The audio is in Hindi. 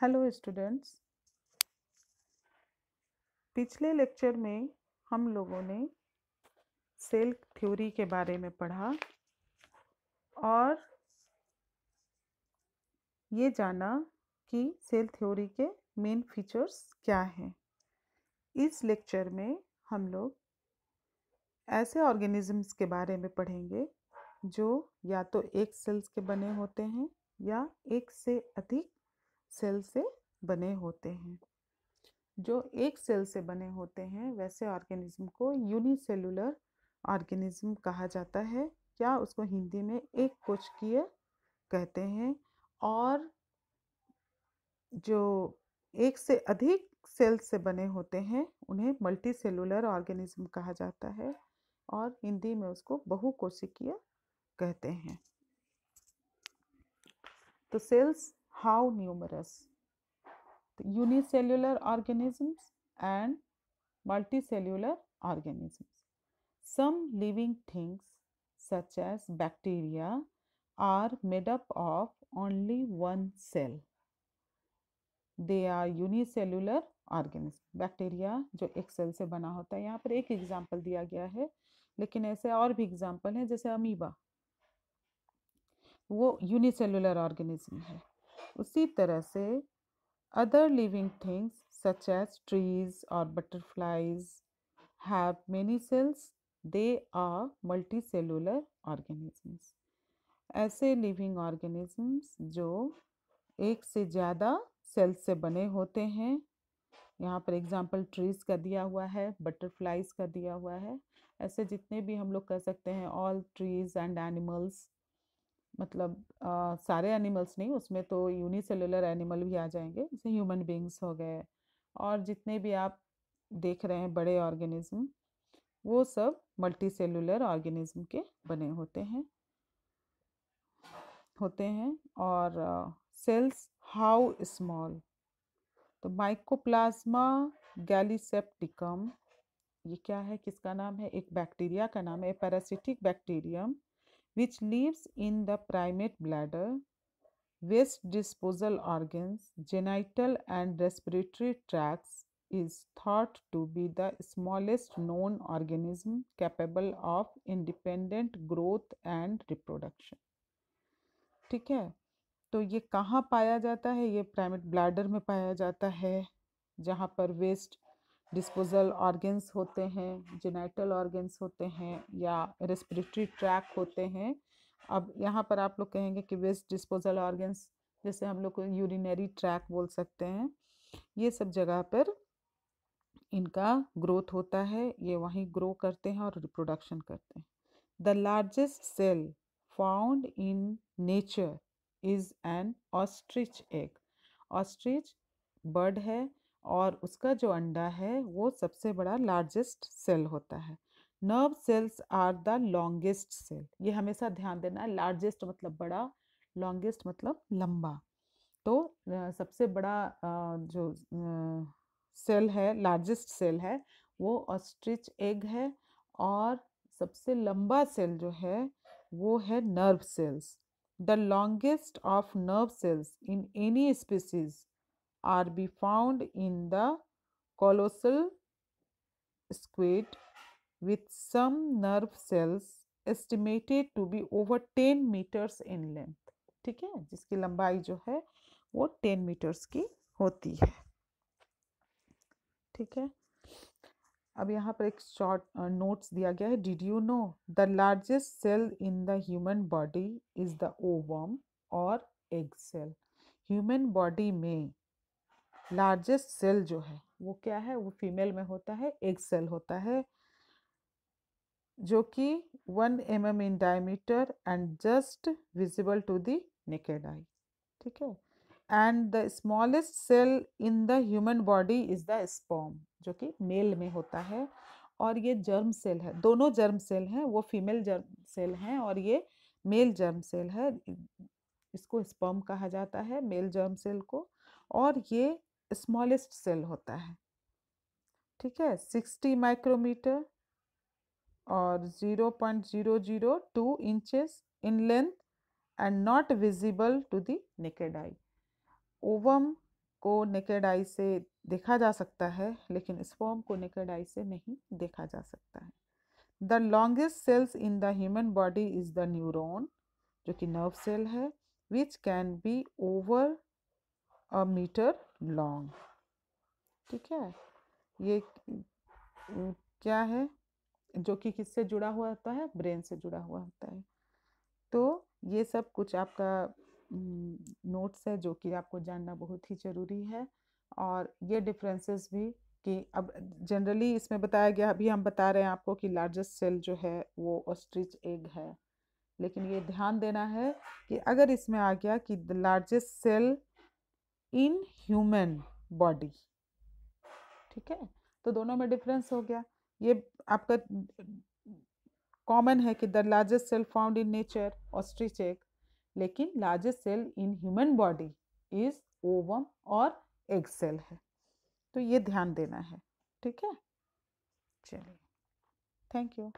हेलो स्टूडेंट्स पिछले लेक्चर में हम लोगों ने सेल थ्योरी के बारे में पढ़ा और ये जाना कि सेल थ्योरी के मेन फीचर्स क्या हैं इस लेक्चर में हम लोग ऐसे ऑर्गेनिजम्स के बारे में पढ़ेंगे जो या तो एक सेल्स के बने होते हैं या एक से अधिक सेल से बने होते हैं जो एक सेल से बने होते हैं वैसे ऑर्गेनिज्म को यूनिसेलुलर ऑर्गेनिज्म कहा जाता है या उसको हिंदी में एक कोशिकीय कहते हैं और जो एक से अधिक सेल से बने होते हैं उन्हें मल्टी सेलुलर ऑर्गेनिज्म कहा जाता है और हिंदी में उसको बहु कोशिकीय कहते हैं तो cells how numerous the unicellular organisms and multicellular organisms some living things such as bacteria are made up of only one cell they are unicellular organism bacteria jo ek cell se bana hota hai yahan par ek example diya gaya hai lekin aise aur bhi example हैं jaise amoeba वो यूनिसेलुलर ऑर्गेनिज्म है उसी तरह से other living things such as trees और butterflies have many cells they are multicellular organisms ऐसे लिविंग ऑर्गेनिजम्स जो एक से ज़्यादा सेल्स से बने होते हैं यहाँ पर एग्जाम्पल ट्रीज का दिया हुआ है बटरफ्लाइज का दिया हुआ है ऐसे जितने भी हम लोग कह सकते हैं ऑल ट्रीज एंड एनिमल्स मतलब आ, सारे एनिमल्स नहीं उसमें तो यूनिसेलुलर एनिमल भी आ जाएंगे जैसे ह्यूमन बींग्स हो गए और जितने भी आप देख रहे हैं बड़े ऑर्गेनिज्म वो सब मल्टी सेलुलर ऑर्गेनिज्म के बने होते हैं होते हैं और सेल्स हाउ स्मॉल तो माइकोप्लाज्मा गैलीसेप्टिकम ये क्या है किसका नाम है एक बैक्टीरिया का नाम है parasitic bacterium which lives in the primate bladder, waste disposal organs, genital and respiratory tracts is thought to be the smallest known organism capable of independent growth and reproduction. ठीक है तो ये कहाँ पाया जाता है ये प्राइमेट ब्लैडर में पाया जाता है जहाँ पर वेस्ट डिस्पोजल ऑर्गेंस होते हैं जेनाइटल ऑर्गन्स होते हैं या रेस्पिरेटरी ट्रैक होते हैं अब यहाँ पर आप लोग कहेंगे कि वेस्ट डिस्पोजल ऑर्गेंस जैसे हम लोग यूरिनरी ट्रैक बोल सकते हैं ये सब जगह पर इनका ग्रोथ होता है ये वहीं ग्रो करते हैं और रिप्रोडक्शन करते हैं the largest cell found in nature is an ostrich egg ostrich bird है और उसका जो अंडा है वो सबसे बड़ा लार्जेस्ट सेल होता है nerve cells are the longest cell ये हमेशा ध्यान देना है लार्जेस्ट मतलब बड़ा लॉन्गेस्ट मतलब लंबा तो सबसे बड़ा जो सेल है लार्जेस्ट सेल है वो ऑस्ट्रिच एग है और सबसे लंबा सेल जो है वो है nerve cells the longest of nerve cells in any species are be found in the colossal squid with some nerve cells estimated to be over 10 meters in length ठीक है जिसकी लंबाई जो है वो 10 मीटर्स की होती है ठीक है अब यहाँ पर एक शॉर्ट नोट्स दिया गया है did you know the largest cell in the human body is the ovum और एग सेल ह्यूमन बॉडी में लार्जेस्ट सेल जो है वो क्या है वो फीमेल में होता है एक सेल होता है जो कि one M M in diameter and just visible to the naked eye ठीक है and the smallest cell in the human body is the sperm जो कि मेल में होता है और ये जर्म सेल है दोनों जर्म सेल हैं वो फीमेल जर्म सेल हैं और ये मेल जर्म सेल है इसको स्पर्म कहा जाता है मेल जर्म सेल को और ये स्मॉलेस्ट सेल होता है ठीक है सिक्सटी माइक्रोमीटर और zero point zero zero two inches in length and not visible to the naked eye ovum को नेकेड आई से देखा जा सकता है लेकिन फॉर्म को नेकेड आई से नहीं देखा जा सकता है the longest cells in the human body is the neuron जो कि नर्व सेल है which can be over a metre long ठीक है ये क्या है जो कि किससे जुड़ा हुआ होता है ब्रेन से जुड़ा हुआ होता है तो ये सब कुछ आपका नोट्स है जो कि आपको जानना बहुत ही ज़रूरी है और ये डिफरेंसेस भी कि अब जनरली इसमें बताया गया अभी हम बता रहे हैं आपको कि लार्जेस्ट सेल जो है वो ऑस्ट्रिच एग है लेकिन ये ध्यान देना है कि अगर इसमें आ गया कि the largest cell in human body ठीक है तो दोनों में डिफरेंस हो गया ये आपका कॉमन है कि the largest cell found in nature ostrich egg लेकिन largest cell in human body is ovum और एग सेल है तो ये ध्यान देना है ठीक है चलिए थैंक यू